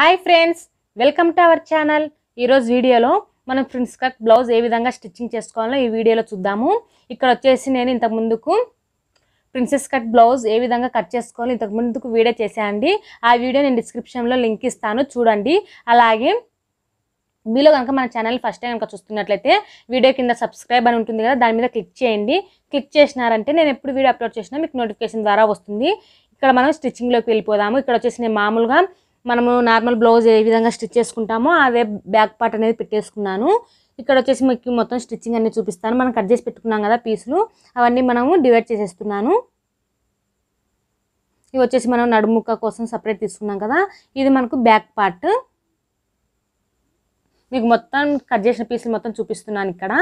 hi friends welcome to our channel ఈరోజు వీడియోలో మనం ఫ్రెండ్స్ కట్ బ్లౌజ్ ఏ విధంగా స్టిచ్చింగ్ చేసుకోవాలో ఈ వీడియోలో చూద్దాము ఇక్కడ వచ్చేసి నేను ఇంతకు ముందుకు ప్రిన్సెస్ కట్ బ్లౌజ్ ఏ విధంగా కట్ చేసుకోవాలో ఇంతకు ముందుకు వీడియో చేసేయండి ఆ వీడియో నేను డిస్క్రిప్షన్లో లింక్ ఇస్తాను చూడండి అలాగే మీలో కనుక మన ఛానల్ ఫస్ట్ టైం కనుక చూస్తున్నట్లయితే వీడియో కింద సబ్స్క్రైబ్ అని ఉంటుంది కదా దాని మీద క్లిక్ చేయండి క్లిక్ చేసినారంటే నేను ఎప్పుడు వీడియో అప్లోడ్ చేసినా మీకు నోటిఫికేషన్ ద్వారా వస్తుంది ఇక్కడ మనం స్టిచ్చింగ్లోకి వెళ్ళిపోదాము ఇక్కడ వచ్చేసి నేను మామూలుగా మనము నార్మల్ బ్లౌజ్ ఏ విధంగా స్టిచ్ చేసుకుంటామో అదే బ్యాక్ పార్ట్ అనేది పెట్టేసుకున్నాను ఇక్కడ వచ్చేసి మీకు మొత్తం స్టిచ్చింగ్ అన్ని చూపిస్తాను మనం కట్ చేసి పెట్టుకున్నాం కదా పీసులు అవన్నీ మనము డివైడ్ చేసేస్తున్నాను ఇవి వచ్చేసి మనం నడుముక్క కోసం సపరేట్ తీసుకున్నాం కదా ఇది మనకు బ్యాక్ పార్ట్ మీకు మొత్తం కట్ చేసిన పీసులు మొత్తం చూపిస్తున్నాను ఇక్కడ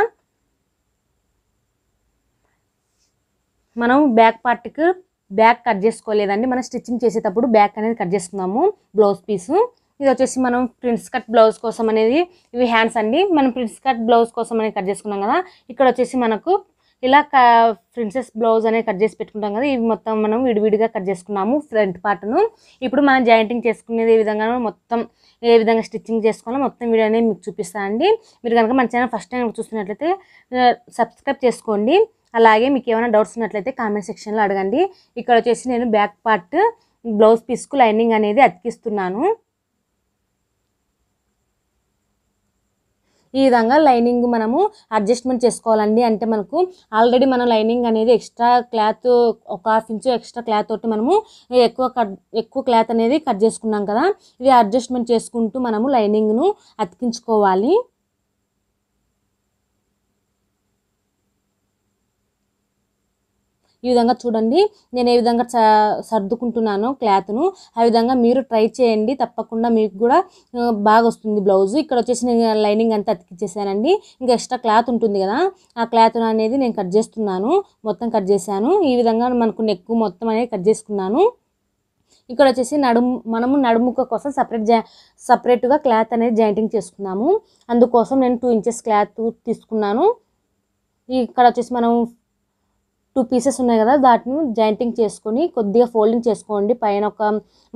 మనం బ్యాక్ పార్ట్కి బ్యాక్ కట్ చేసుకోలేదండి మనం స్టిచ్చింగ్ చేసేటప్పుడు బ్యాక్ అనేది కట్ చేస్తున్నాము బ్లౌజ్ పీసు ఇది వచ్చేసి మనం ప్రిన్స్ కట్ బ్లౌజ్ కోసం అనేది ఇవి హ్యాండ్స్ అండి మనం ప్రిన్స్ కట్ బ్లౌజ్ కోసం అనేది కట్ చేసుకున్నాం కదా ఇక్కడ వచ్చేసి మనకు ఇలా క ప్రిన్సెస్ బ్లౌజ్ అనేది కట్ చేసి పెట్టుకుంటాం కదా ఇవి మొత్తం మనం విడివిడిగా కట్ చేసుకున్నాము ఫ్రంట్ పార్ట్ను ఇప్పుడు మనం జాయింటింగ్ చేసుకునేది ఏ విధంగా మొత్తం ఏ విధంగా స్టిచ్చింగ్ చేసుకోవాలో మొత్తం వీడియో అనేది మీకు చూపిస్తానండి మీరు కనుక మన ఛానల్ ఫస్ట్ టైం చూస్తున్నట్లయితే సబ్స్క్రైబ్ చేసుకోండి అలాగే మీకు ఏమైనా డౌట్స్ ఉన్నట్లయితే కామెంట్ సెక్షన్లో అడగండి ఇక్కడ వచ్చేసి నేను బ్యాక్ పార్ట్ బ్లౌజ్ పీస్కు లైనింగ్ అనేది అతికిస్తున్నాను ఈ విధంగా లైనింగ్ మనము అడ్జస్ట్మెంట్ చేసుకోవాలండి అంటే మనకు ఆల్రెడీ మనం లైనింగ్ అనేది ఎక్స్ట్రా క్లాత్ ఒక హాఫ్ ఇంచు ఎక్స్ట్రా క్లాత్ తోటి మనము ఎక్కువ కట్ ఎక్కువ క్లాత్ అనేది కట్ చేసుకున్నాం కదా ఇది అడ్జస్ట్మెంట్ చేసుకుంటూ మనము లైనింగ్ను అతికించుకోవాలి ఈ విధంగా చూడండి నేను ఏ విధంగా సర్దుకుంటున్నాను క్లాత్ను ఆ విధంగా మీరు ట్రై చేయండి తప్పకుండా మీకు కూడా బాగా వస్తుంది బ్లౌజ్ ఇక్కడ వచ్చేసి నేను లైనింగ్ అంతా అతికిచ్చేసానండి ఇంకా ఎక్స్ట్రా క్లాత్ ఉంటుంది కదా ఆ క్లాత్ అనేది నేను కట్ చేస్తున్నాను మొత్తం కట్ చేశాను ఈ విధంగా మనకు నెక్ మొత్తం అనేది కట్ చేసుకున్నాను ఇక్కడ వచ్చేసి నడుము మనము నడుముక కోసం సపరేట్ జా సపరేట్గా క్లాత్ అనేది జాయింటింగ్ చేసుకున్నాము అందుకోసం నేను టూ ఇంచెస్ క్లాత్ తీసుకున్నాను ఇక్కడ వచ్చేసి మనం టూ పీసెస్ ఉన్నాయి కదా వాటిని జాయింటింగ్ చేసుకొని కొద్దిగా ఫోల్డింగ్ చేసుకోండి పైన ఒక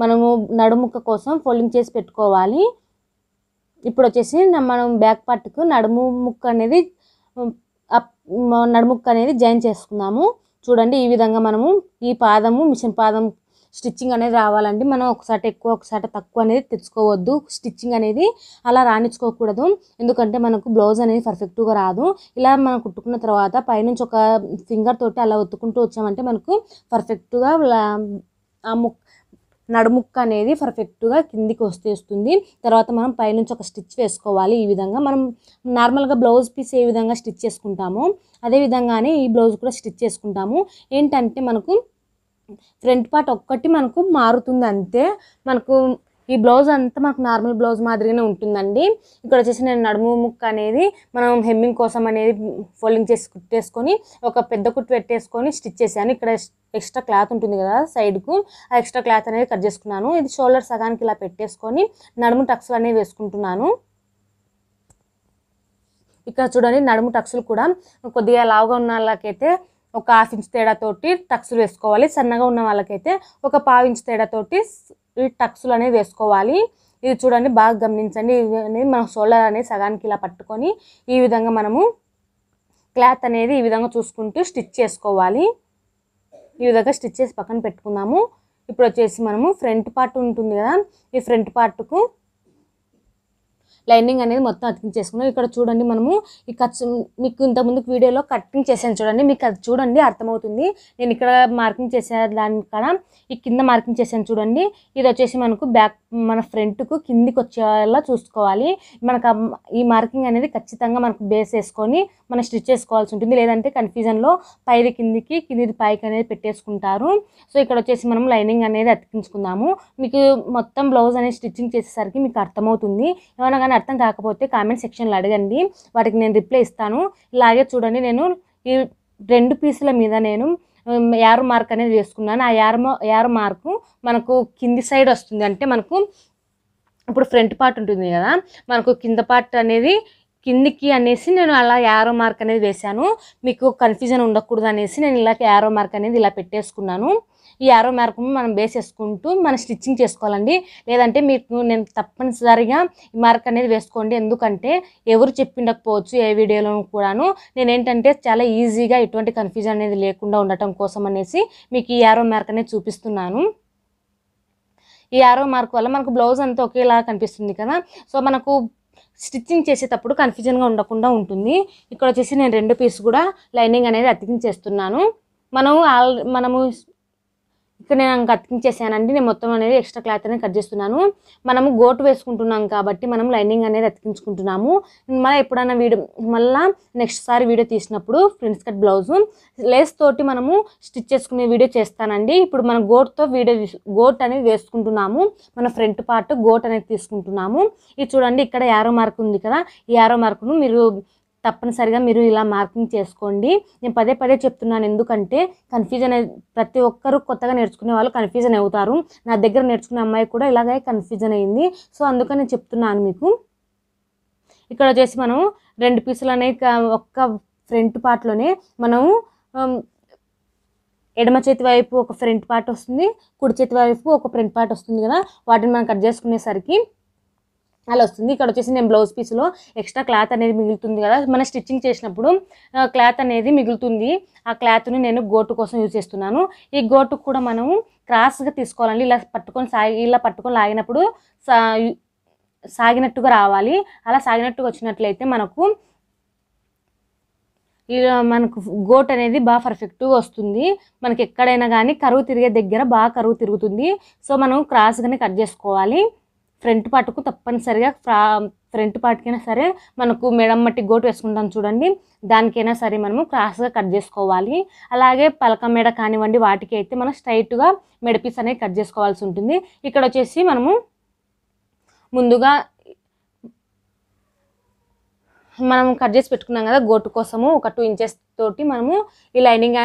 మనము నడుముక్క కోసం ఫోల్డింగ్ చేసి పెట్టుకోవాలి ఇప్పుడు వచ్చేసి మనం బ్యాక్ పార్ట్కు నడుము ముక్క అనేది నడుముక్క అనేది జాయిన్ చేసుకుందాము చూడండి ఈ విధంగా మనము ఈ పాదము మిషన్ పాదం స్టిచ్చింగ్ అనేది రావాలండి మనం ఒకసారి ఎక్కువ ఒకసారి తక్కువ అనేది తెచ్చుకోవద్దు స్టిచ్చింగ్ అనేది అలా రాణించుకోకూడదు ఎందుకంటే మనకు బ్లౌజ్ అనేది పర్ఫెక్ట్గా రాదు ఇలా మనం కుట్టుకున్న తర్వాత పైనుంచి ఒక ఫింగర్ తోటి అలా ఒత్తుకుంటూ వచ్చామంటే మనకు పర్ఫెక్ట్గా ఆ ముక్ నడుముక్క అనేది పర్ఫెక్ట్గా కిందికి వస్తేస్తుంది తర్వాత మనం పైనుంచి ఒక స్టిచ్ వేసుకోవాలి ఈ విధంగా మనం నార్మల్గా బ్లౌజ్ పీస్ ఏ విధంగా స్టిచ్ చేసుకుంటామో అదే విధంగానే ఈ బ్లౌజ్ కూడా స్టిచ్ చేసుకుంటాము ఏంటంటే మనకు ఫ్రంట్ పార్ట్ ఒక్కటి మనకు మారుతుంది అంతే మనకు ఈ బ్లౌజ్ అంతా మనకు నార్మల్ బ్లౌజ్ మాదిరిగానే ఉంటుందండి ఇక్కడ వచ్చేసి నేను నడుము ముక్క అనేది మనం హెమ్మింగ్ కోసం అనేది ఫోల్డింగ్ చేసి కుట్టేసుకొని ఒక పెద్ద కుట్టు పెట్టేసుకొని స్టిచ్ చేశాను ఇక్కడ ఎక్స్ట్రా క్లాత్ ఉంటుంది కదా సైడ్కు ఆ ఎక్స్ట్రా క్లాత్ అనేది కట్ చేసుకున్నాను ఇది షోల్డర్ సగానికి ఇలా పెట్టేసుకొని నడుము టక్స్లు అనేవి వేసుకుంటున్నాను ఇక్కడ చూడండి నడుము టక్స్లు కూడా కొద్దిగా లావుగా ఉన్న వాళ్ళకైతే ఒక హాఫ్ ఇంచ్ తేడాతోటి టక్సులు వేసుకోవాలి సన్నగా ఉన్న వాళ్ళకైతే ఒక పావు ఇంచ్ తేడాతోటి ఈ టక్సులు అనేవి వేసుకోవాలి ఇది చూడండి బాగా గమనించండి అనేది మనం షోల్డర్ అనేది సగానికి ఇలా పట్టుకొని ఈ విధంగా మనము క్లాత్ అనేది ఈ విధంగా చూసుకుంటూ స్టిచ్ చేసుకోవాలి ఈ విధంగా స్టిచ్ చేసి పక్కన పెట్టుకుందాము ఇప్పుడు వచ్చేసి మనము ఫ్రంట్ పార్ట్ ఉంటుంది కదా ఈ ఫ్రంట్ పార్ట్కు లైనింగ్ అనేది మొత్తం చేసుకున్నాం ఇక్కడ చూడండి మనము ఈ ఖర్చు మీకు ఇంతకుముందు వీడియోలో కటింగ్ చేశాను చూడండి మీకు అది చూడండి అర్థమవుతుంది నేను ఇక్కడ మార్కింగ్ చేసే దాని ఈ కింద మార్కింగ్ చేశాను చూడండి ఇది వచ్చేసి మనకు బ్యాక్ మన ఫ్రంట్కు కిందికి వచ్చేలా చూసుకోవాలి మనకు ఈ మార్కింగ్ అనేది ఖచ్చితంగా మనకు బేస్ వేసుకొని మనం స్టిచ్ చేసుకోవాల్సి ఉంటుంది లేదంటే కన్ఫ్యూజన్లో పైది కిందికి కిందిది పైకి అనేది పెట్టేసుకుంటారు సో ఇక్కడ వచ్చేసి మనం లైనింగ్ అనేది అతికించుకుందాము మీకు మొత్తం బ్లౌజ్ అనేది స్టిచ్చింగ్ చేసేసరికి మీకు అర్థమవుతుంది ఏమైనా కానీ అర్థం కాకపోతే కామెంట్ సెక్షన్లో అడగండి వాటికి నేను రిప్లై ఇస్తాను ఇలాగే చూడండి నేను ఈ రెండు పీసుల మీద నేను యారో మార్క్ అనేది వేసుకున్నాను ఆ యారో యారో మార్కు మనకు కింది సైడ్ వస్తుంది అంటే మనకు ఇప్పుడు ఫ్రంట్ పార్ట్ ఉంటుంది కదా మనకు కింద పార్ట్ అనేది కిందికి అనేసి నేను అలా యారో మార్క్ అనేది వేశాను మీకు కన్ఫ్యూజన్ ఉండకూడదు అనేసి నేను ఇలా యారో మార్క్ అనేది ఇలా పెట్టేసుకున్నాను ఈ ఆరో మేరకు మనం బేస్ వేసుకుంటూ మనం స్టిచ్చింగ్ చేసుకోవాలండి లేదంటే మీకు నేను తప్పనిసరిగా ఈ మార్క్ అనేది వేసుకోండి ఎందుకంటే ఎవరు చెప్పిండకపోవచ్చు ఏ వీడియోలో కూడాను నేను ఏంటంటే చాలా ఈజీగా ఎటువంటి కన్ఫ్యూజన్ అనేది లేకుండా ఉండటం కోసం అనేసి మీకు ఈ ఆరో మార్క్ అనేది చూపిస్తున్నాను ఈ ఆరో మార్క్ వల్ల మనకు బ్లౌజ్ అంతా ఒకేలా కనిపిస్తుంది కదా సో మనకు స్టిచ్చింగ్ చేసేటప్పుడు కన్ఫ్యూజన్గా ఉండకుండా ఉంటుంది ఇక్కడ వచ్చేసి నేను రెండు పీస్ కూడా లైనింగ్ అనేది అతికించేస్తున్నాను మనం ఆల్ మనము ఇక్కడ నేను అతికించేసానండి నేను మొత్తం అనేది ఎక్స్ట్రా క్లాత్ అనేది కట్ చేస్తున్నాను మనము గోటు వేసుకుంటున్నాం కాబట్టి మనం లైనింగ్ అనేది అతికించుకుంటున్నాము మళ్ళీ ఎప్పుడైనా వీడియో మళ్ళీ నెక్స్ట్ సారి వీడియో తీసినప్పుడు ఫ్రెండ్స్ కట్ బ్లౌజు లేస్ తోటి మనము స్టిచ్ చేసుకునే వీడియో చేస్తానండి ఇప్పుడు మనం గోట్తో వీడియో గోట్ అనేది వేసుకుంటున్నాము మన ఫ్రంట్ పార్ట్ గోట్ అనేది తీసుకుంటున్నాము ఇది చూడండి ఇక్కడ యారో మార్క్ ఉంది కదా ఈ యారో మార్క్ను మీరు తప్పనిసరిగా మీరు ఇలా మార్కింగ్ చేసుకోండి నేను పదే పదే చెప్తున్నాను ఎందుకంటే కన్ఫ్యూజన్ ప్రతి ఒక్కరు కొత్తగా నేర్చుకునే వాళ్ళు కన్ఫ్యూజన్ అవుతారు నా దగ్గర నేర్చుకునే అమ్మాయి కూడా ఇలాగే కన్ఫ్యూజన్ అయింది సో అందుకని చెప్తున్నాను మీకు ఇక్కడ వచ్చేసి మనం రెండు పీసులు అనే ఒక్క ఫ్రంట్ పార్ట్లోనే మనం ఎడమ చేతి వైపు ఒక ఫ్రంట్ పార్ట్ వస్తుంది కుడి చేతి వైపు ఒక ఫ్రంట్ పార్ట్ వస్తుంది కదా వాటిని మనం కట్ చేసుకునేసరికి అలా వస్తుంది ఇక్కడ వచ్చేసి నేను బ్లౌజ్ పీస్లో ఎక్స్ట్రా క్లాత్ అనేది మిగులుతుంది కదా మన స్టిచ్చింగ్ చేసినప్పుడు క్లాత్ అనేది మిగులుతుంది ఆ క్లాత్ని నేను గోటు కోసం యూజ్ చేస్తున్నాను ఈ గోటు కూడా మనము క్రాస్గా తీసుకోవాలండి ఇలా పట్టుకొని సాగి ఇలా పట్టుకొని లాగినప్పుడు సా సాగినట్టుగా రావాలి అలా సాగినట్టుగా వచ్చినట్లయితే మనకు మనకు గోట్ అనేది బాగా పర్ఫెక్ట్గా వస్తుంది మనకి ఎక్కడైనా కానీ కరువు తిరిగే దగ్గర బాగా కరువు తిరుగుతుంది సో మనం క్రాస్గానే కట్ చేసుకోవాలి ఫ్రంట్ పార్ట్కు తప్పనిసరిగా ఫ్రా ఫ్రంట్ పార్ట్కైనా సరే మనకు మేడం మట్టి గోటు వేసుకుంటాం చూడండి దానికైనా సరే మనము క్రాస్గా కట్ చేసుకోవాలి అలాగే పలక మెడ కానివ్వండి వాటికి అయితే మనం స్ట్రైట్గా మెడపీస్ అనేది కట్ చేసుకోవాల్సి ఉంటుంది ఇక్కడ వచ్చేసి మనము ముందుగా మనం కట్ చేసి పెట్టుకున్నాం కదా గోటు కోసము ఒక టూ ఇంచెస్ తోటి మనము ఈ లైనింగ్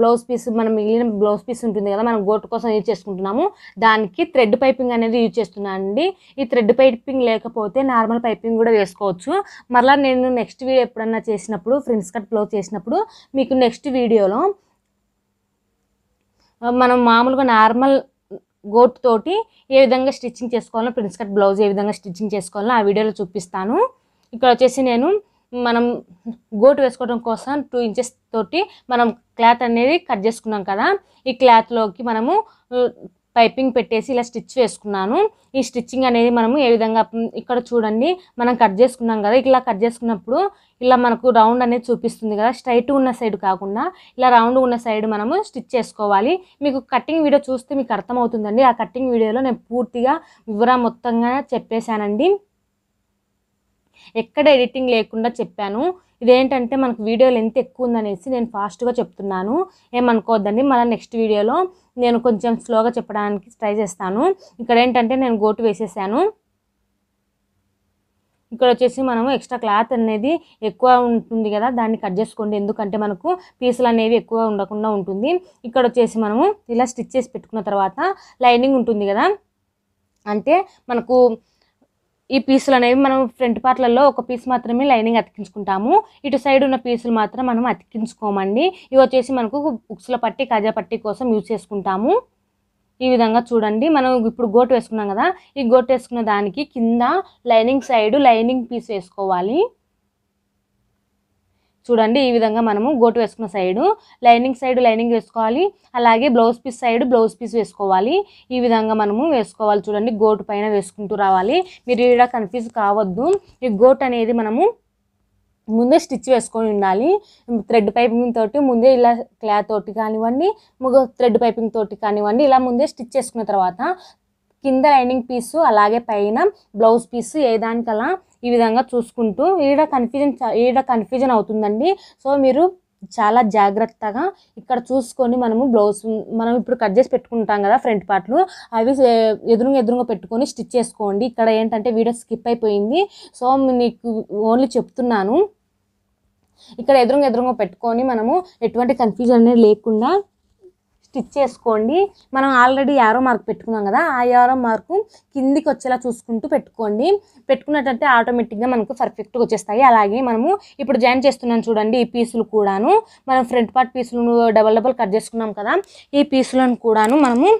బ్లౌజ్ పీస్ మనం మిగిలిన బ్లౌజ్ పీస్ ఉంటుంది కదా మనం గోటు కోసం యూజ్ చేసుకుంటున్నాము దానికి థ్రెడ్ పైపింగ్ అనేది యూజ్ చేస్తున్నాను అండి ఈ థ్రెడ్ పైపింగ్ లేకపోతే నార్మల్ పైపింగ్ కూడా వేసుకోవచ్చు మరలా నేను నెక్స్ట్ వీడియో ఎప్పుడన్నా చేసినప్పుడు ఫ్రెండ్స్ కట్ బ్లౌజ్ చేసినప్పుడు మీకు నెక్స్ట్ వీడియోలో మనం మామూలుగా నార్మల్ గోట్ తోటి ఏ విధంగా స్టిచ్చింగ్ చేసుకోవాలో ప్రిన్స్ కట్ బ్లౌజ్ ఏ విధంగా స్టిచ్చింగ్ చేసుకోవాలో ఆ వీడియోలో చూపిస్తాను ఇక్కడ వచ్చేసి నేను మనం గోటు వేసుకోవడం కోసం టూ ఇంచెస్ తోటి మనం క్లాత్ అనేది కట్ చేసుకున్నాం కదా ఈ క్లాత్లోకి మనము పైపింగ్ పెట్టేసి ఇలా స్టిచ్ వేసుకున్నాను ఈ స్టిచ్చింగ్ అనేది మనము ఏ విధంగా ఇక్కడ చూడండి మనం కట్ చేసుకున్నాం కదా ఇలా కట్ చేసుకున్నప్పుడు ఇలా మనకు రౌండ్ అనేది చూపిస్తుంది కదా స్ట్రైట్ ఉన్న సైడ్ కాకుండా ఇలా రౌండ్ ఉన్న సైడ్ మనము స్టిచ్ చేసుకోవాలి మీకు కటింగ్ వీడియో చూస్తే మీకు అర్థమవుతుందండి ఆ కటింగ్ వీడియోలో నేను పూర్తిగా వివరం మొత్తంగా చెప్పేశానండి ఎక్కడ ఎడిటింగ్ లేకుండా చెప్పాను ఇదేంటంటే మనకు వీడియో లెంత్ ఎక్కువ ఉందనేసి నేను ఫాస్ట్గా చెప్తున్నాను ఏమనుకోవద్దండి మళ్ళీ నెక్స్ట్ వీడియోలో నేను కొంచెం స్లోగా చెప్పడానికి ట్రై చేస్తాను ఇక్కడ ఏంటంటే నేను గోటు వేసేసాను ఇక్కడ వచ్చేసి మనము ఎక్స్ట్రా క్లాత్ అనేది ఎక్కువ ఉంటుంది కదా దాన్ని కట్ చేసుకోండి ఎందుకంటే మనకు పీసులు అనేవి ఎక్కువ ఉండకుండా ఉంటుంది ఇక్కడ వచ్చేసి మనము ఇలా స్టిచ్ చేసి పెట్టుకున్న తర్వాత లైనింగ్ ఉంటుంది కదా అంటే మనకు ఈ పీసులు అనేవి మనం ఫ్రంట్ పార్ట్లలో ఒక పీస్ మాత్రమే లైనింగ్ అతికించుకుంటాము ఇటు సైడ్ ఉన్న పీసులు మాత్రం మనం అతికించుకోమండి ఇవి వచ్చేసి మనకు బుక్స్ల పట్టి కాజా పట్టి కోసం యూజ్ చేసుకుంటాము ఈ విధంగా చూడండి మనం ఇప్పుడు గోటు వేసుకున్నాం కదా ఈ గోటు వేసుకున్న దానికి కింద లైనింగ్ సైడ్ లైనింగ్ పీస్ వేసుకోవాలి చూడండి ఈ విధంగా మనము గోటు వేసుకున్న సైడు లైనింగ్ సైడ్ లైనింగ్ వేసుకోవాలి అలాగే blouse piece side blouse piece వేసుకోవాలి ఈ విధంగా మనము వేసుకోవాలి చూడండి గోటు పైన వేసుకుంటూ రావాలి మీరు ఇక్కడ కన్ఫ్యూజ్ కావద్దు ఈ గోట్ అనేది మనము ముందే స్టిచ్ వేసుకొని ఉండాలి థ్రెడ్ పైపింగ్ తోటి ముందే ఇలా క్లాత్ తోటి కానివ్వండి థ్రెడ్ పైపింగ్ తోటి కానివ్వండి ఇలా ముందే స్టిచ్ చేసుకున్న తర్వాత కింద లైనింగ్ పీసు అలాగే పైన బ్లౌజ్ పీసు ఏ దానికలా ఈ విధంగా చూసుకుంటూ ఈడ కన్ఫ్యూజన్ ఈడ కన్ఫ్యూజన్ అవుతుందండి సో మీరు చాలా జాగ్రత్తగా ఇక్కడ చూసుకొని మనము బ్లౌజ్ మనం ఇప్పుడు కట్ చేసి పెట్టుకుంటాం కదా ఫ్రంట్ పార్ట్లు అవి ఎదురుగా ఎదురుగా పెట్టుకొని స్టిచ్ చేసుకోండి ఇక్కడ ఏంటంటే వీడియో స్కిప్ అయిపోయింది సో నీకు ఓన్లీ చెప్తున్నాను ఇక్కడ ఎదురుగా ఎదురుగా పెట్టుకొని మనము ఎటువంటి కన్ఫ్యూజన్ అనేది లేకుండా స్టిచ్ చేసుకోండి మనం ఆల్రెడీ యారో మార్క్ పెట్టుకున్నాం కదా ఆ యారో మార్కు కిందికి వచ్చేలా చూసుకుంటూ పెట్టుకోండి పెట్టుకున్నట్టయితే ఆటోమేటిక్గా మనకు పర్ఫెక్ట్గా వచ్చేస్తాయి అలాగే మనము ఇప్పుడు జాయిన్ చేస్తున్నాం చూడండి ఈ పీసులు కూడాను మనం ఫ్రంట్ పార్ట్ పీసులను డబల్ డబల్ కట్ చేసుకున్నాం కదా ఈ పీసులను కూడాను మనము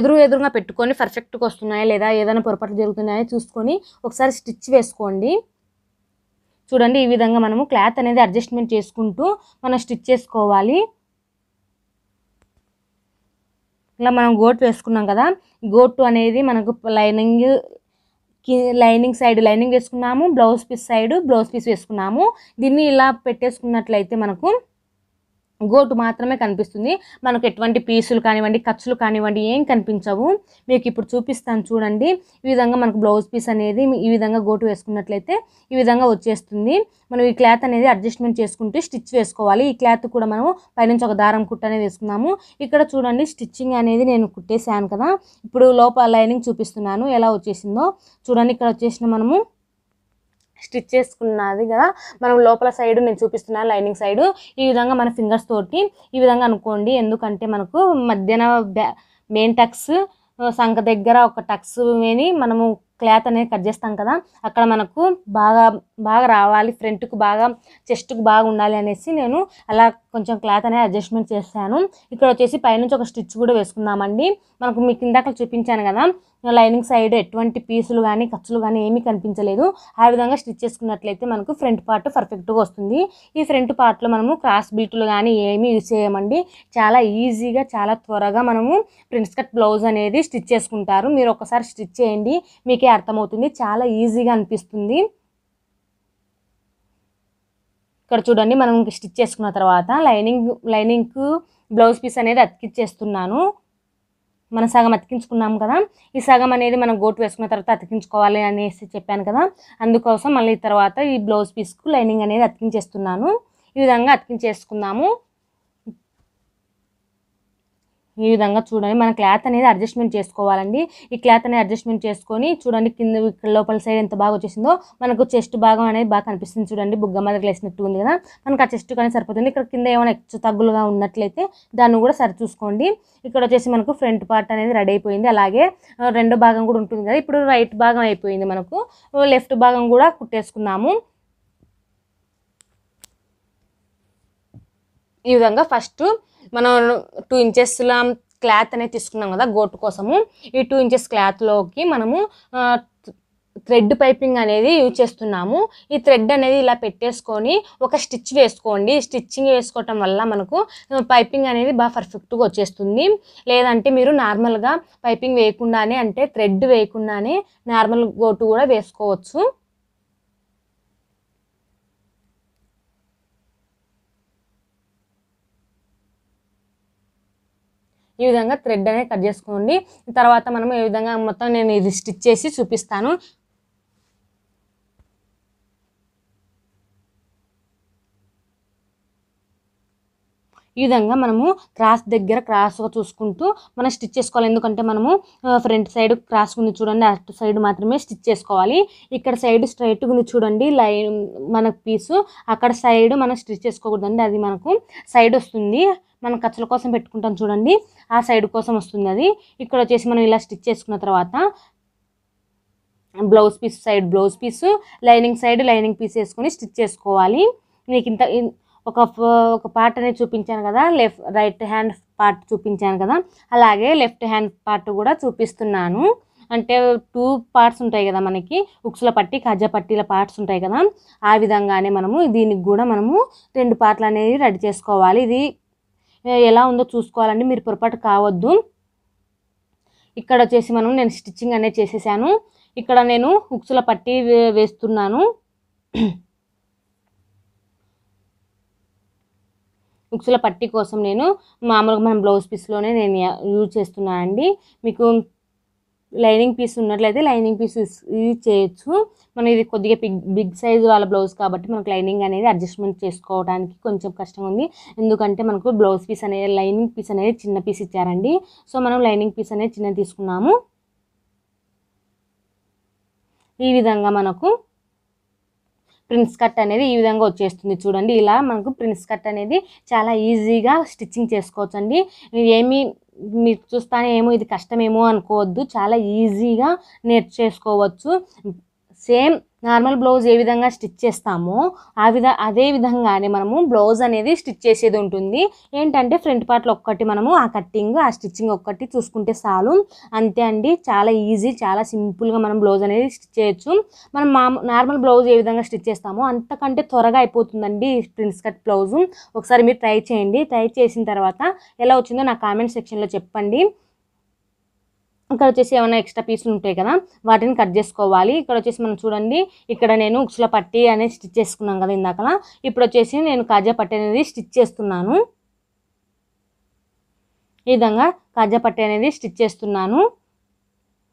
ఎదురు ఎదురుగా పెట్టుకొని పర్ఫెక్ట్గా వస్తున్నాయా లేదా ఏదైనా పొరపాటు జరుగుతున్నాయా చూసుకొని ఒకసారి స్టిచ్ వేసుకోండి చూడండి ఈ విధంగా మనము క్లాత్ అనేది అడ్జస్ట్మెంట్ చేసుకుంటూ మనం స్టిచ్ చేసుకోవాలి ఇలా మనం గోట్ వేసుకున్నాం కదా గోటు అనేది మనకు లైనింగ్ లైనింగ్ సైడ్ లైనింగ్ వేసుకున్నాము blouse piece side blouse piece వేసుకున్నాము దీన్ని ఇలా పెట్టేసుకున్నట్లయితే మనకు గోటు మాత్రమే కనిపిస్తుంది మనకు ఎటువంటి పీసులు కానివ్వండి ఖర్చులు కానివ్వండి ఏం కనిపించవు మీకు ఇప్పుడు చూపిస్తాను చూడండి ఈ విధంగా మనకు బ్లౌజ్ పీస్ అనేది ఈ విధంగా గోటు వేసుకున్నట్లయితే ఈ విధంగా వచ్చేస్తుంది మనం ఈ క్లాత్ అనేది అడ్జస్ట్మెంట్ చేసుకుంటూ స్టిచ్ వేసుకోవాలి ఈ క్లాత్ కూడా మనం పైనుంచి ఒక దారం కుట్ట అనేది వేసుకున్నాము ఇక్కడ చూడండి స్టిచ్చింగ్ అనేది నేను కుట్టేశాను కదా ఇప్పుడు లోపల లైనింగ్ చూపిస్తున్నాను ఎలా వచ్చేసిందో చూడండి ఇక్కడ వచ్చేసిన మనము స్టిచ్ చేసుకున్నది కదా మనం లోపల సైడ్ నేను చూపిస్తున్నాను లైనింగ్ సైడ్ ఈ విధంగా మన ఫింగర్స్ తోటి ఈ విధంగా అనుకోండి ఎందుకంటే మనకు మధ్యన మెయిన్ టక్స్ సంఖ దగ్గర ఒక టక్స్ మీద మనము క్లాత్ అనేది కట్ చేస్తాం కదా అక్కడ మనకు బాగా బాగా రావాలి ఫ్రంట్కు బాగా చెస్ట్కు బాగా ఉండాలి అనేసి నేను అలా కొంచెం క్లాత్ అనేది అడ్జస్ట్మెంట్ చేశాను ఇక్కడ వచ్చేసి పైనుంచి ఒక స్టిచ్ కూడా వేసుకుందామండి మనకు మీకు ఇందాక చూపించాను కదా లైనింగ్ సైడ్ ఎటువంటి పీసులు కానీ ఖర్చులు కానీ ఏమీ కనిపించలేదు ఆ విధంగా స్టిచ్ చేసుకున్నట్లయితే మనకు ఫ్రంట్ పార్ట్ పర్ఫెక్ట్గా వస్తుంది ఈ ఫ్రంట్ పార్ట్లో మనము క్రాస్ బీట్లు కానీ ఏమీ యూజ్ చేయమండి చాలా ఈజీగా చాలా త్వరగా మనము ప్రిన్స్ కట్ బ్లౌజ్ అనేది స్టిచ్ చేసుకుంటారు మీరు ఒకసారి స్టిచ్ చేయండి మీకు అర్థమవుతుంది చాలా ఈజీగా అనిపిస్తుంది ఇక్కడ చూడండి మనం స్టిచ్ చేసుకున్న తర్వాత లైనింగ్ లైనింగ్కు బ్లౌజ్ పీస్ అనేది అతికిచ్చేస్తున్నాను మనం సగం అతికించుకున్నాం కదా ఈ సగం అనేది మనం గోటు వేసుకున్న తర్వాత అతికించుకోవాలి అనేసి చెప్పాను కదా అందుకోసం మళ్ళీ తర్వాత ఈ బ్లౌజ్ పీస్కు లైనింగ్ అనేది అతికించేస్తున్నాను ఈ విధంగా అతికించేసుకున్నాము ఈ విధంగా చూడండి మన క్లాత్ అనేది అడ్జస్ట్మెంట్ చేసుకోవాలండి ఈ క్లాత్ అనేది అడ్జస్ట్మెంట్ చేసుకొని చూడండి కింద లోపల సైడ్ ఎంత బాగా వచ్చేసిందో మనకు చెస్ట్ భాగం అనేది బాగా కనిపిస్తుంది చూడండి బుగ్గ మదకి వేసినట్టు ఉంది కదా మనకు ఆ చెస్ట్ కానీ సరిపోతుంది ఇక్కడ కింద ఏమైనా ఎక్స్ తగ్గులుగా ఉన్నట్లయితే దాన్ని కూడా సరి చూసుకోండి ఇక్కడ వచ్చేసి మనకు ఫ్రంట్ పార్ట్ అనేది రెడీ అయిపోయింది అలాగే రెండో భాగం కూడా ఉంటుంది కదా ఇప్పుడు రైట్ భాగం అయిపోయింది మనకు లెఫ్ట్ భాగం కూడా కుట్టేసుకున్నాము ఈ విధంగా ఫస్ట్ మనం టూ ఇంచెస్ల క్లాత్ అనేది తీసుకున్నాం కదా గోటు కోసము ఈ టూ ఇంచెస్ క్లాత్లోకి మనము థ్రెడ్ పైపింగ్ అనేది యూజ్ చేస్తున్నాము ఈ థ్రెడ్ అనేది ఇలా పెట్టేసుకొని ఒక స్టిచ్ వేసుకోండి స్టిచ్చింగ్ వేసుకోవటం వల్ల మనకు పైపింగ్ అనేది బాగా పర్ఫెక్ట్గా వచ్చేస్తుంది లేదంటే మీరు నార్మల్గా పైపింగ్ వేయకుండానే అంటే థ్రెడ్ వేయకుండానే నార్మల్ గోటు కూడా వేసుకోవచ్చు ఈ విధంగా థ్రెడ్ అనేది కట్ చేసుకోండి తర్వాత మనం ఏ విధంగా మొత్తం నేను ఇది స్టిచ్ చేసి చూపిస్తాను ఈ విధంగా మనము క్రాస్ దగ్గర క్రాస్గా చూసుకుంటూ మనం స్టిచ్ చేసుకోవాలి ఎందుకంటే మనము ఫ్రంట్ సైడ్ క్రాస్ ఉంది చూడండి అటు సైడ్ మాత్రమే స్టిచ్ చేసుకోవాలి ఇక్కడ సైడ్ స్ట్రైట్ ఉంది చూడండి లైన్ మన పీసు అక్కడ సైడ్ మనం స్టిచ్ చేసుకోకూడదండి అది మనకు సైడ్ వస్తుంది మనం ఖర్చుల కోసం పెట్టుకుంటాం చూడండి ఆ సైడ్ కోసం వస్తుంది అది ఇక్కడ వచ్చేసి మనం ఇలా స్టిచ్ చేసుకున్న తర్వాత blouse piece side blouse piece lining side lining piece వేసుకొని స్టిచ్ చేసుకోవాలి మీకు ఇంత ఒక ఒక పార్ట్ అనేది చూపించాను కదా లెఫ్ట్ రైట్ హ్యాండ్ పార్ట్ చూపించాను కదా అలాగే లెఫ్ట్ హ్యాండ్ పార్ట్ కూడా చూపిస్తున్నాను అంటే టూ పార్ట్స్ ఉంటాయి కదా మనకి ఉక్సుల పట్టి కజ్జ పట్టిల పార్ట్స్ ఉంటాయి కదా ఆ విధంగానే మనము దీనికి కూడా మనము రెండు పార్ట్లు అనేవి రెడీ చేసుకోవాలి ఇది ఎలా ఉందో చూసుకోవాలండి మీరు పొరపాటు కావద్దు ఇక్కడ వచ్చేసి మనం నేను స్టిచ్చింగ్ అనేది చేసేసాను ఇక్కడ నేను హుక్స్ల పట్టి వేస్తున్నాను హుక్స్ల పట్టి కోసం నేను మామూలుగా మనం బ్లౌజ్ పీస్లోనే నేను యూజ్ చేస్తున్నానండి మీకు లైనింగ్ పీస్ ఉన్నట్లయితే లైనింగ్ పీస్ యూజ్ చేయొచ్చు మనం ఇది కొద్దిగా బిగ్ బిగ్ సైజ్ వాళ్ళ బ్లౌజ్ కాబట్టి మనకు లైనింగ్ అనేది అడ్జస్ట్మెంట్ చేసుకోవడానికి కొంచెం కష్టంగా ఉంది ఎందుకంటే మనకు బ్లౌజ్ పీస్ అనేది లైనింగ్ పీస్ అనేది చిన్న పీస్ ఇచ్చారండి సో మనం లైనింగ్ పీస్ అనేది చిన్న తీసుకున్నాము ఈ విధంగా మనకు ప్రిన్స్ కట్ అనేది ఈ విధంగా వచ్చేస్తుంది చూడండి ఇలా మనకు ప్రిన్స్ కట్ అనేది చాలా ఈజీగా స్టిచ్చింగ్ చేసుకోవచ్చు అండి ఏమీ మీరు చూస్తానే ఏమో ఇది కష్టమేమో అనుకోవద్దు చాలా ఈజీగా నేర్చేసుకోవచ్చు సేమ్ నార్మల్ బ్లౌజ్ ఏ విధంగా స్టిచ్ చేస్తామో ఆ విధ అదే విధంగానే మనము బ్లౌజ్ అనేది స్టిచ్ చేసేది ఉంటుంది ఏంటంటే ఫ్రంట్ పార్ట్లో ఒక్కటి మనము ఆ కట్టింగ్ ఆ స్టిచ్చింగ్ ఒక్కటి చూసుకుంటే చాలు అంతే అండి చాలా ఈజీ చాలా సింపుల్గా మనం బ్లౌజ్ అనేది స్టిచ్ చేయొచ్చు మనం నార్మల్ బ్లౌజ్ ఏ విధంగా స్టిచ్ చేస్తామో అంతకంటే త్వరగా అయిపోతుందండి ప్రిన్స్ కట్ బ్లౌజు ఒకసారి మీరు ట్రై చేయండి ట్రై చేసిన తర్వాత ఎలా వచ్చిందో నా కామెంట్ సెక్షన్లో చెప్పండి ఇక్కడ వచ్చేసి ఏమైనా ఎక్స్ట్రా పీసులు ఉంటాయి కదా వాటిని కట్ చేసుకోవాలి ఇక్కడ వచ్చేసి మనం చూడండి ఇక్కడ నేను ఉక్షుల పట్టి అనేది స్టిచ్ చేసుకున్నాం కదా ఇందాక ఇప్పుడు వచ్చేసి నేను కాజా పట్టి అనేది స్టిచ్ చేస్తున్నాను ఈ విధంగా కాజా పట్టి అనేది స్టిచ్ చేస్తున్నాను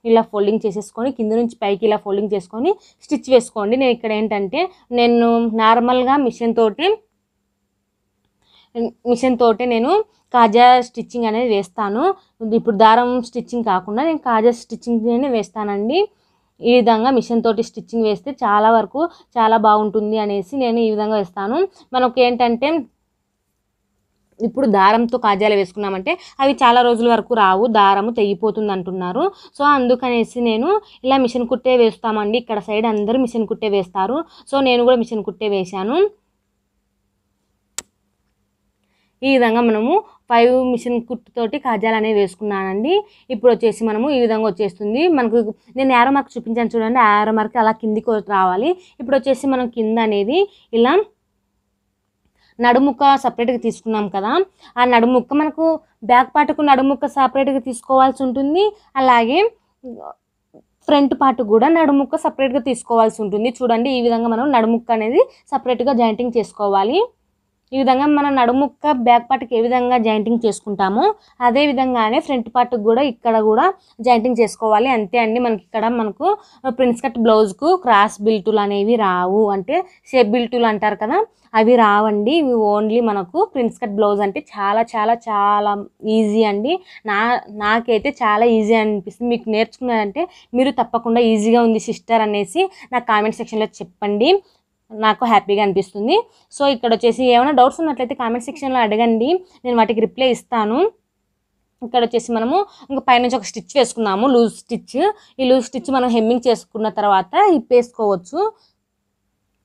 ఇలా ఫోల్డింగ్ చేసేసుకొని కింద నుంచి పైకి ఇలా ఫోల్డింగ్ చేసుకొని స్టిచ్ వేసుకోండి నేను ఇక్కడ ఏంటంటే నేను నార్మల్గా మిషన్ తోటి మిషన్ తోటే నేను కాజా స్టిచ్చింగ్ అనేది వేస్తాను ఇప్పుడు దారం స్టిచ్చింగ్ కాకుండా నేను కాజా స్టిచ్చింగ్నే వేస్తానండి ఈ విధంగా మిషన్ తోటి స్టిచ్చింగ్ వేస్తే చాలా వరకు చాలా బాగుంటుంది అనేసి నేను ఈ విధంగా వేస్తాను మనకు ఏంటంటే ఇప్పుడు దారంతో కాజాలు వేసుకున్నామంటే అవి చాలా రోజుల వరకు రావు దారము తెగిపోతుంది అంటున్నారు సో అందుకనేసి నేను ఇలా మిషన్ కుట్టే వేస్తామండి ఇక్కడ సైడ్ అందరూ మిషన్ కుట్టే వేస్తారు సో నేను కూడా మిషన్ కుట్టే వేశాను ఈ విధంగా మనము ఫైవ్ మిషన్ కుట్టుతోటి కాజాలు అనేవి వేసుకున్నానండి ఇప్పుడు వచ్చేసి మనము ఈ విధంగా వచ్చేస్తుంది మనకు నేను యారో మార్క్ చూపించాను చూడండి యారో మార్క్ అలా కిందికి రావాలి ఇప్పుడు వచ్చేసి మనం కింద అనేది ఇలా నడుముక్క సపరేట్గా తీసుకున్నాం కదా ఆ నడుముక్క మనకు బ్యాక్ పార్ట్కు నడుముక్క సపరేట్గా తీసుకోవాల్సి ఉంటుంది అలాగే ఫ్రంట్ పార్ట్ కూడా నడుముక్క సపరేట్గా తీసుకోవాల్సి ఉంటుంది చూడండి ఈ విధంగా మనం నడుముక్క అనేది సపరేట్గా జాయింటింగ్ చేసుకోవాలి ఈ విధంగా మన నడుముక్క బ్యాక్ పార్ట్కి ఏ విధంగా జాయింటింగ్ చేసుకుంటామో అదే విధంగానే ఫ్రంట్ పార్ట్కి కూడా ఇక్కడ కూడా జాయింటింగ్ చేసుకోవాలి అంతే అండి మనకి ఇక్కడ మనకు ప్రిన్స్ కట్ బ్లౌజ్కు క్రాస్ బిల్టులు అనేవి రావు అంటే షేప్ బిల్టులు అంటారు కదా అవి రావండి ఇవి ఓన్లీ మనకు ప్రిన్స్ కట్ బ్లౌజ్ అంటే చాలా చాలా చాలా ఈజీ అండి నా నాకైతే చాలా ఈజీ అనిపిస్తుంది మీకు నేర్చుకున్నారంటే మీరు తప్పకుండా ఈజీగా ఉంది సిస్టర్ అనేసి నా కామెంట్ సెక్షన్లో చెప్పండి నాకు హ్యాపీగా అనిపిస్తుంది సో ఇక్కడ వచ్చేసి ఏమైనా డౌట్స్ ఉన్నట్లయితే కామెంట్ సెక్షన్లో అడగండి నేను వాటికి రిప్లై ఇస్తాను ఇక్కడ వచ్చేసి మనము ఇంకా పైనుంచి ఒక స్టిచ్ వేసుకున్నాము లూజ్ స్టిచ్ ఈ లూజ్ స్టిచ్ మనం హెమ్మింగ్ చేసుకున్న తర్వాత ఇప్పేసుకోవచ్చు వేసుకోవచ్చు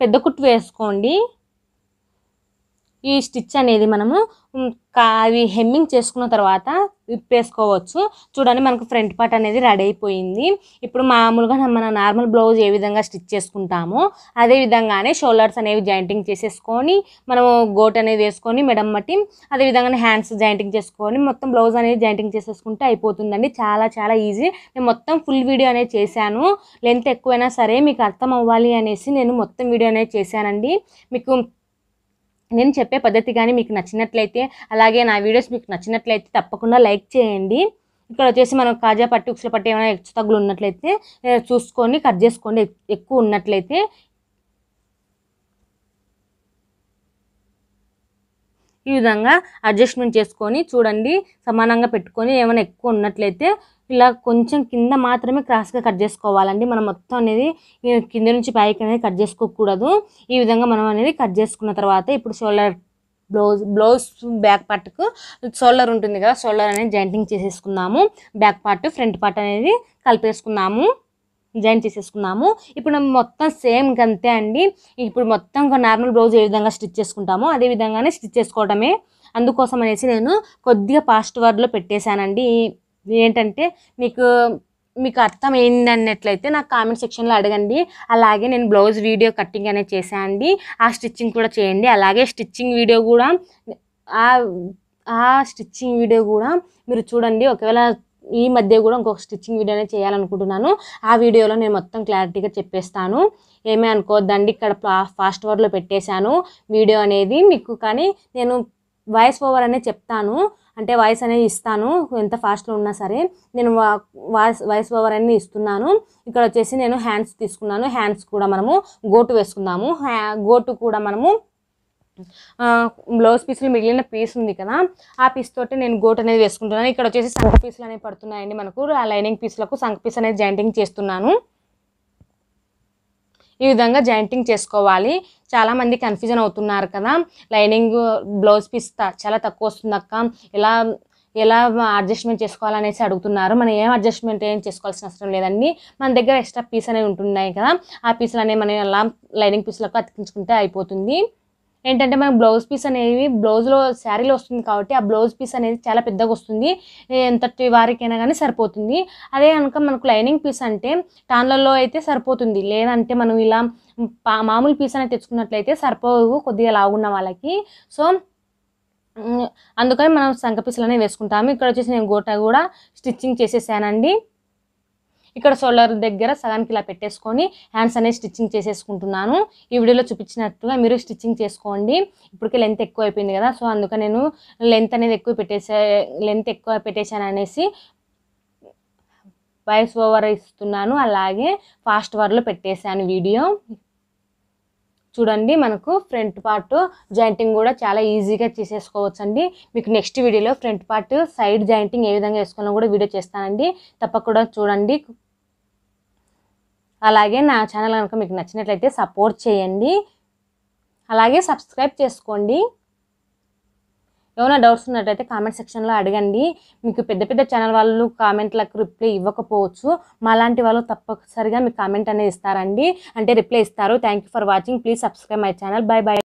పెద్ద కుట్టు వేసుకోండి ఈ స్టిచ్ అనేది మనము అవి హెమ్మింగ్ చేసుకున్న తర్వాత విప్పేసుకోవచ్చు చూడండి మనకు ఫ్రంట్ పార్ట్ అనేది రెడీ అయిపోయింది ఇప్పుడు మామూలుగా మన నార్మల్ బ్లౌజ్ ఏ విధంగా స్టిచ్ చేసుకుంటామో అదే విధంగానే షోల్డర్స్ అనేవి జాయింటింగ్ చేసేసుకొని మనము గోట్ అనేది వేసుకొని మెడం మట్టి అదే విధంగానే హ్యాండ్స్ జాయింటింగ్ చేసుకొని మొత్తం బ్లౌజ్ అనేది జాయింటింగ్ చేసేసుకుంటే అయిపోతుందండి చాలా చాలా ఈజీ నేను మొత్తం ఫుల్ వీడియో అనేది చేశాను లెంత్ ఎక్కువైనా సరే మీకు అర్థం అవ్వాలి అనేసి నేను మొత్తం వీడియో అనేది చేశానండి మీకు నేను చెప్పే పద్ధతి కానీ మీకు నచ్చినట్లయితే అలాగే నా వీడియోస్ మీకు నచ్చినట్లయితే తప్పకుండా లైక్ చేయండి ఇక్కడ వచ్చేసి మనం కాజా పట్టి ఉక్సుల పట్టి ఏమైనా ఎక్కువ తగ్గులు ఉన్నట్లయితే చూసుకొని కట్ చేసుకోండి ఎక్కువ ఉన్నట్లయితే ఈ విధంగా అడ్జస్ట్మెంట్ చేసుకొని చూడండి సమానంగా పెట్టుకొని ఏమైనా ఎక్కువ ఉన్నట్లయితే ఇలా కొంచెం కింద మాత్రమే క్రాస్గా కట్ చేసుకోవాలండి మనం మొత్తం అనేది కింద నుంచి పైకి అనేది కట్ చేసుకోకూడదు ఈ విధంగా మనం అనేది కట్ చేసుకున్న తర్వాత ఇప్పుడు షోల్డర్ బ్లౌజ్ బ్లౌజ్ బ్యాక్ పార్ట్కు షోల్డర్ ఉంటుంది కదా షోల్డర్ అనేది జాయింటింగ్ చేసేసుకుందాము బ్యాక్ పార్ట్ ఫ్రంట్ పార్ట్ అనేది కలిపేసుకుందాము జాయిన్ చేసేసుకున్నాము ఇప్పుడు మొత్తం సేమ్ అంతే అండి ఇప్పుడు మొత్తం నార్మల్ బ్లౌజ్ ఏ విధంగా స్టిచ్ చేసుకుంటామో అదే విధంగానే స్టిచ్ చేసుకోవడమే అందుకోసం అనేసి నేను కొద్దిగా పాస్ట్ వర్డ్లో పెట్టేశానండి ఏంటంటే మీకు మీకు అర్థమైంది అన్నట్లయితే నాకు కామెంట్ సెక్షన్లో అడగండి అలాగే నేను బ్లౌజ్ వీడియో కట్టింగ్ అనేది చేశాను ఆ స్టిచ్చింగ్ కూడా చేయండి అలాగే స్టిచ్చింగ్ వీడియో కూడా ఆ ఆ స్టిచ్చింగ్ వీడియో కూడా మీరు చూడండి ఒకవేళ ఈ మధ్య కూడా ఇంకొక స్టిచ్చింగ్ వీడియోనే చేయాలనుకుంటున్నాను ఆ వీడియోలో నేను మొత్తం క్లారిటీగా చెప్పేస్తాను ఏమీ అనుకోవద్దండి ఇక్కడ ఫాస్ట్ వర్డ్లో పెట్టేశాను వీడియో అనేది మీకు కానీ నేను వాయిస్ ఓవర్ అనే చెప్తాను అంటే వాయిస్ అనేది ఇస్తాను ఎంత ఫాస్ట్లో ఉన్నా సరే నేను వాయిస్ వాయిస్ ఓవర్ అనేది ఇస్తున్నాను ఇక్కడ వచ్చేసి నేను హ్యాండ్స్ తీసుకున్నాను హ్యాండ్స్ కూడా మనము గోటు వేసుకుందాము గోటు కూడా మనము బ్లౌజ్ పీస్లు మిగిలిన పీస్ ఉంది కదా ఆ పీస్ తోటి నేను గోట్ అనేది వేసుకుంటున్నాను ఇక్కడ వచ్చేసి సంఖ పీసులు అనేవి పడుతున్నాయండి మనకు ఆ లైనింగ్ పీస్లకు సంఖ పీస్ అనేది జాయింటింగ్ చేస్తున్నాను ఈ విధంగా జాయింటింగ్ చేసుకోవాలి చాలామంది కన్ఫ్యూజన్ అవుతున్నారు కదా లైనింగ్ బ్లౌజ్ పీస్ చాలా తక్కువ వస్తుంది అక్క ఇలా ఎలా అడ్జస్ట్మెంట్ చేసుకోవాలనేసి అడుగుతున్నారు మనం ఏం అడ్జస్ట్మెంట్ ఏం చేసుకోవాల్సిన అవసరం లేదండి మన దగ్గర ఎక్స్ట్రా పీస్ అనేవి ఉంటున్నాయి కదా ఆ పీసులు అనేవి మనం ఎలా లైనింగ్ పీసులకు అతికించుకుంటే అయిపోతుంది ఏంటంటే మనం బ్లౌజ్ పీస్ అనేది బ్లౌజ్లో శారీలో వస్తుంది కాబట్టి ఆ బ్లౌజ్ పీస్ అనేది చాలా పెద్దగా వస్తుంది ఎంతటి వారికైనా కానీ సరిపోతుంది అదే కనుక మనకు లైనింగ్ పీస్ అంటే టాన్లలో అయితే సరిపోతుంది లేదంటే మనం ఇలా మామూలు పీస్ అనేది తెచ్చుకున్నట్లయితే సరిపోవు కొద్దిగా లాగున్న వాళ్ళకి సో అందుకని మనం సంఖ పీసులు అనేవి వేసుకుంటాము ఇక్కడ వచ్చేసి నేను గోటా కూడా స్టిచ్చింగ్ చేసేసానండి ఇక్కడ షోల్డర్ దగ్గర సగానికి ఇలా పెట్టేసుకొని హ్యాండ్స్ అనేది స్టిచ్చింగ్ చేసేసుకుంటున్నాను ఈ వీడియోలో చూపించినట్టుగా మీరు స్టిచ్చింగ్ చేసుకోండి ఇప్పటికే లెంత్ ఎక్కువ అయిపోయింది కదా సో అందుకని నేను లెంత్ అనేది ఎక్కువ పెట్టేసా లెంత్ ఎక్కువ పెట్టేశాను అనేసి వాయిస్ ఓవర్ ఇస్తున్నాను అలాగే ఫాస్ట్ వర్లో పెట్టేశాను వీడియో చూడండి మనకు ఫ్రంట్ పార్ట్ జాయింటింగ్ కూడా చాలా ఈజీగా చేసేసుకోవచ్చు అండి మీకు నెక్స్ట్ వీడియోలో ఫ్రంట్ పార్ట్ సైడ్ జాయింటింగ్ ఏ విధంగా వేసుకున్నా కూడా వీడియో చేస్తానండి తప్పకుండా చూడండి అలాగే నా ఛానల్ కనుక మీకు నచ్చినట్లయితే సపోర్ట్ చేయండి అలాగే సబ్స్క్రైబ్ చేసుకోండి ఏమైనా డౌట్స్ ఉన్నట్లయితే కామెంట్ సెక్షన్లో అడగండి మీకు పెద్ద పెద్ద ఛానల్ వాళ్ళు కామెంట్లకు రిప్లై ఇవ్వకపోవచ్చు మాలాంటి వాళ్ళు తప్పనిసరిగా మీకు కామెంట్ అనేది ఇస్తారండి అంటే రిప్లై ఇస్తారు thank for watching please subscribe my channel bye by